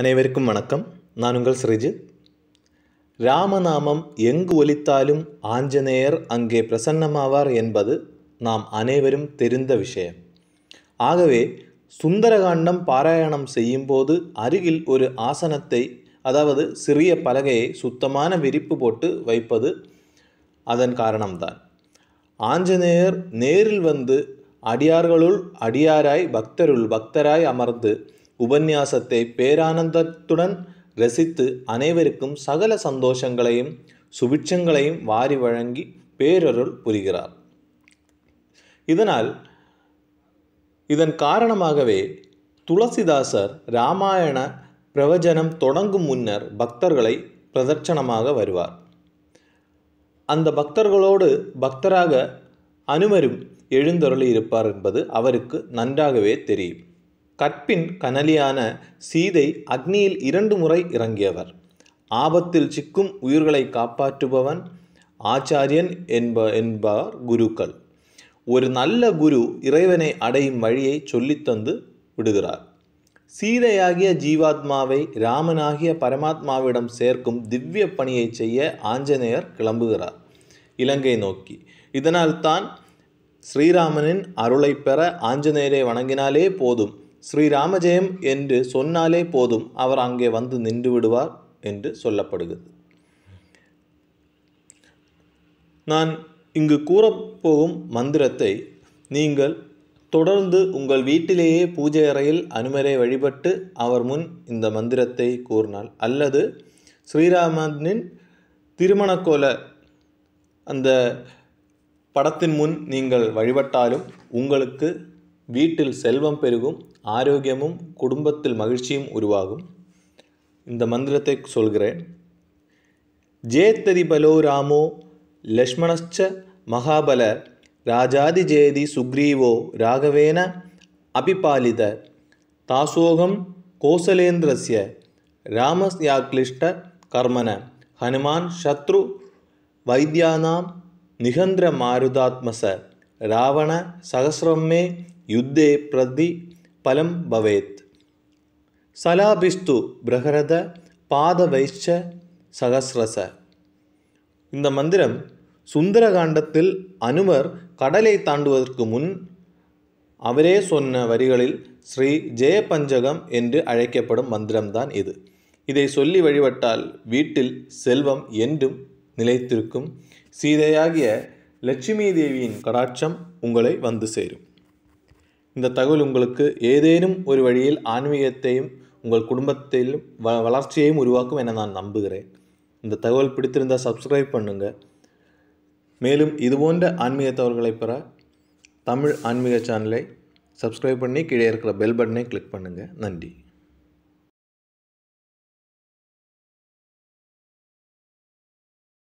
அனைவருக்கும் வணக்கம் நான் உங்கள் ஸ்ரீஜித் ராமநாமம் எங்கு ஒலித்தாலும் ஆஞ்சநேயர் அங்கே பிரசன்னமாவார் என்பது நாம் அனைவரும் தெரிந்த விஷயம் ஆகவே சுந்தரகாண்டம் பாராயணம் செய்யும்போது அருகில் ஒரு ஆசனத்தை அதாவது சிறிய பலகையை சுத்தமான விரிப்பு போட்டு வைப்பது அதன் காரணம்தான் ஆஞ்சநேயர் நேரில் வந்து அடியார்களுள் அடியாராய் பக்தருள் பக்தராய் அமர்ந்து உபன்யாசத்தை பேரானந்தத்துடன் ரசித்து அனைவருக்கும் சகல சந்தோஷங்களையும் சுபிட்சங்களையும் வாரி வழங்கி பேரருள் புரிகிறார் இதனால் இதன் காரணமாகவே துளசிதாசர் ராமாயண பிரவச்சனம் தொடங்கும் முன்னர் பக்தர்களை பிரதட்சணமாக வருவார் அந்த பக்தர்களோடு பக்தராக அனுமரும் எழுந்தருளி இருப்பார் என்பது அவருக்கு நன்றாகவே தெரியும் கற்பின் கனலியான சீதை அக்னியில் இரண்டு முறை இறங்கியவர் ஆபத்தில் சிக்கும் உயிர்களை காப்பாற்றுபவன் ஆச்சாரியன் என்ப என்பார் குருக்கள் ஒரு நல்ல குரு இறைவனை அடையும் வழியை சொல்லித்தந்து விடுகிறார் சீதையாகிய ஜீவாத்மாவை ராமனாகிய பரமாத்மாவிடம் சேர்க்கும் திவ்ய பணியை செய்ய ஆஞ்சநேயர் கிளம்புகிறார் இலங்கை நோக்கி இதனால் தான் ஸ்ரீராமனின் அருளை பெற ஆஞ்சநேயரை வணங்கினாலே போதும் ஸ்ரீராமஜெயம் என்று சொன்னாலே போதும் அவர் அங்கே வந்து நின்று விடுவார் என்று சொல்லப்படுகிறது நான் இங்கு கூறப்போகும் மந்திரத்தை நீங்கள் தொடர்ந்து உங்கள் வீட்டிலேயே பூஜை அறையில் அனுமரை வழிபட்டு அவர் முன் இந்த மந்திரத்தை கூறினால் அல்லது ஸ்ரீராமனின் திருமணக்கோல அந்த படத்தின் முன் நீங்கள் வழிபட்டாலும் உங்களுக்கு வீட்டில் செல்வம் பெருகும் ஆரோக்கியமும் குடும்பத்தில் மகிழ்ச்சியும் உருவாகும் இந்த மந்திரத்தை சொல்கிறேன் ஜேத்ததி பலோ ராமோ லக்ஷ்மணச்ச மகாபல ராஜாதி ஜேதி சுக்ரீவோ ராகவேன அபிபாலித தாசோகம் கோசலேந்திரஸ்ய ராமஸ்யாக்லிஷ்ட கர்மன ஹனுமான் சத்ரு வைத்தியானாம் நிகந்திர மாருதாத்மச ராவண சகசிரம்மே யுத்தே பிரதி பலம் பவேத் சலாபிஸ்து பிரகரத பாத பாதவைச்ச சகசிரச இந்த மந்திரம் சுந்தரகாண்டத்தில் அனுமர் கடலை தாண்டுவதற்கு முன் அவரே சொன்ன வரிகளில் ஸ்ரீ ஜெயபஞ்சகம் என்று அழைக்கப்படும் மந்திரம்தான் இது இதை சொல்லி வழிபட்டால் வீட்டில் செல்வம் என்றும் நிலைத்திருக்கும் சீதையாகிய லட்சுமி தேவியின் கடாட்சம் உங்களை வந்து சேரும் இந்த தகவல் உங்களுக்கு ஏதேனும் ஒரு வழியில் ஆன்மீகத்தையும் உங்கள் குடும்பத்திலும் வ வளர்ச்சியையும் உருவாக்கும் என நான் நம்புகிறேன் இந்த தகவல் பிடித்திருந்தால் சப்ஸ்கிரைப் பண்ணுங்கள் மேலும் இதுபோன்ற ஆன்மீக தகவல்களை பெற தமிழ் ஆன்மீக சேனலை சப்ஸ்கிரைப் பண்ணி கீழே இருக்கிற பெல் பட்டனை கிளிக் பண்ணுங்கள் நன்றி